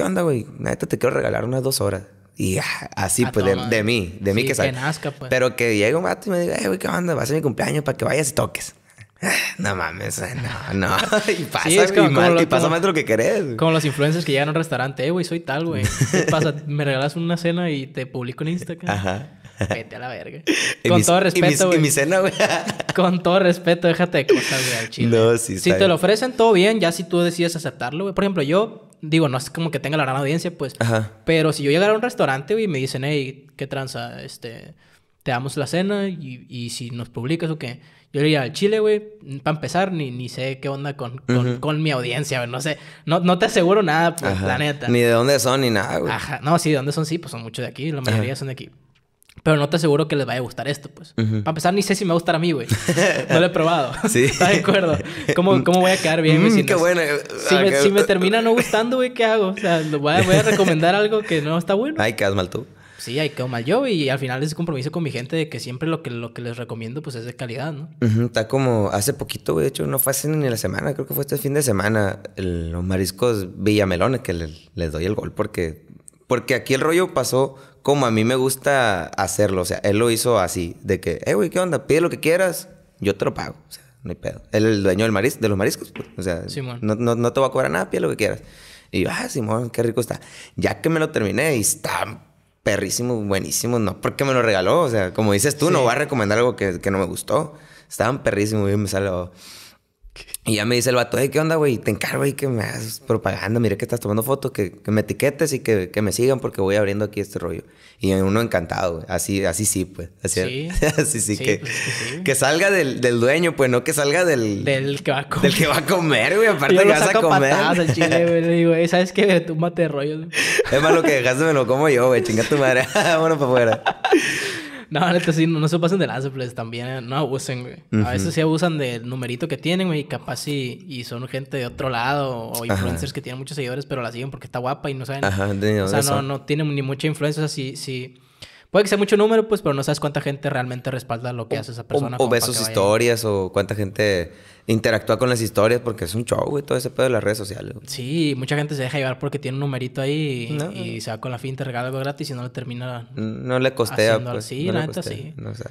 ¿qué onda, güey? Neta, te quiero regalar unas dos horas. Y ah, así, ah, pues, de, mí, de mí que, que Nazca, pues. Pero que llegue un vato y me diga, eh, güey, ¿qué onda? Va a ser mi cumpleaños para que vayas y toques. Ah, no mames, eh, no, no. Y pasa sí, y pasa más de lo que querés. Como los influencers que llegan a un restaurante, eh, güey, soy tal, güey. pasa? Me regalas una cena y te publico en Instagram. Ajá. Vete a la verga. Con todo respeto, güey. Y mi cena, güey. Con todo respeto, déjate de cosas, güey, al chile. No, sí, Si te lo ofrecen, todo bien. Ya si tú decides aceptarlo, güey. Por ejemplo, yo digo, no es como que tenga la gran audiencia, pues. Ajá. Pero si yo llegara a un restaurante, güey, y me dicen, hey, qué tranza, este, te damos la cena y, si nos publicas o qué. Yo le diría al chile, güey, para empezar, ni, ni sé qué onda con, mi audiencia, güey. No sé, no, no te aseguro nada, pues, la neta. Ni de dónde son, ni nada, güey. Ajá, no, sí, de dónde son, sí, pues son muchos de aquí, la mayoría son de aquí. Pero no te aseguro que les vaya a gustar esto, pues. Para empezar, ni sé si me va a gustar a mí, güey. No lo he probado. sí. ¿Estás de acuerdo? ¿Cómo, ¿Cómo, voy a quedar bien, mm, si qué bueno. Si, me, ah, termina no gustando, güey, ¿qué hago? O sea, voy a, recomendar algo que no está bueno. Ay, quedas mal tú. Sí, ahí quedo mal yo y al final es compromiso con mi gente de que siempre lo que, lo que les recomiendo pues es de calidad, ¿no? Está como hace poquito, güey, de hecho no fue hace ni la semana, creo que fue este fin de semana, los mariscos Villamelones que les doy el gol porque porque aquí el rollo pasó como a mí me gusta hacerlo. O sea, él lo hizo así, de que, eh, güey, ¿qué onda? Pide lo que quieras, yo te lo pago. O sea, no hay pedo. Él es el dueño del maris, de los mariscos. Pues, o sea, no, no, te va a cobrar nada, pide lo que quieras. Y yo, ah, Simón, qué rico está. Ya que me lo terminé y está perrísimo, buenísimo. No porque me lo regaló. O sea, como dices tú, no va a recomendar algo que, no me gustó. Estaban perrísimos y me salió... Y ya me dice el vato, hey, ¿qué onda, güey? Te encargo ahí que me hagas propaganda, mira que estás tomando fotos, que, me etiquetes y que, que, me sigan porque voy abriendo aquí este rollo. Y uno encantado, güey. Así, así sí, pues. Así sí, sí, que, pues, que, salga del, del, dueño, pues, no que salga del... Del que va a comer. Del que va a comer, güey. Aparte que vas a comer. Al güey. Le digo, ¿sabes qué? Tú mate de rollo. Es más, lo que dejaste me lo como yo, güey. Chinga tu madre. Vámonos para afuera. no, sí, no, se pasen de la pues también eh, no abusen, güey. A veces sí abusan del numerito que tienen, güey, y capaz y, y son gente de otro lado o influencers que tienen muchos seguidores, pero la siguen porque está guapa y no saben. Ajá, o sea, no, tienen ni mucha influencia, o sea, sí, Puede que sea mucho número, pues, pero no sabes cuánta gente realmente respalda lo que hace esa persona. O, ves sus historias o cuánta gente interactúa con las historias porque es un show, güey, todo ese pedo de las redes sociales. Sí, mucha gente se deja llevar porque tiene un numerito ahí y, se va con la fin de algo gratis y no le termina. No le costea. pues, sí, no la neta sí. No, sé.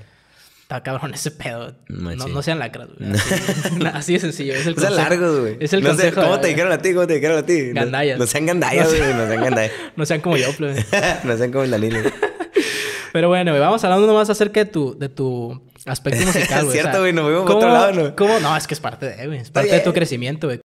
Está cabrón ese pedo. No, sean lacras, güey. Así, de sencillo. Es el consejo. No sean güey. Es el consejo. ¿Cómo te dijeron a ti? ¿Cómo te dijeron a ti? Gandallas. No, sean gandallas, güey. No sean gandallas. no sean como yo, plebe. Pues. no sean como el pero bueno, vamos hablando nomás acerca de tu, de tu aspecto musical, güey. es cierto, güey, no nos vemos otro lado, ¿no? ¿cómo? No, es que es parte de, Es parte de tu eh, crecimiento, güey.